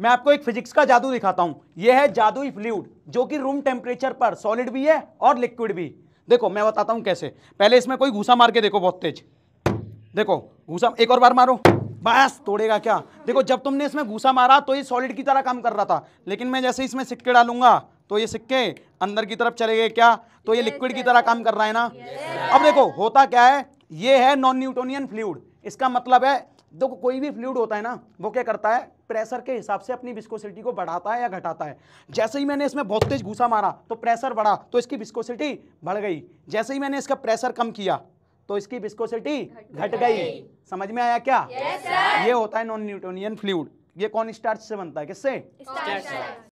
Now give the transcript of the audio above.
मैं आपको एक फिजिक्स का जादू दिखाता हूं यह है जादुई फ्लूड जो कि रूम टेम्परेचर पर सॉलिड भी है और लिक्विड भी देखो मैं बताता हूं कैसे पहले इसमें कोई घूसा मार के देखो बहुत तेज देखो घूसा एक और बार मारो बस तोड़ेगा क्या देखो जब तुमने इसमें घूसा मारा तो ये सॉलिड की तरह काम कर रहा था लेकिन मैं जैसे इसमें सिक्के डालूंगा तो ये सिक्के अंदर की तरफ चले गए क्या तो ये लिक्विड की तरह काम कर रहा है ना अब देखो होता क्या है ये है नॉन न्यूटोनियन फ्लूड इसका मतलब है देखो कोई भी फ्लूड होता है ना वो क्या करता है प्रेशर के हिसाब से अपनी विस्कोसिटी को बढ़ाता है या घटाता है जैसे ही मैंने इसमें बहुत तेज घूसा मारा तो प्रेशर बढ़ा तो इसकी विस्कोसिटी बढ़ गई जैसे ही मैंने इसका प्रेशर कम किया तो इसकी विस्कोसिटी घट गई समझ में आया क्या ये होता है नॉन न्यूटोनियन फ्लूड ये कौन स्टार्च से बनता है किससे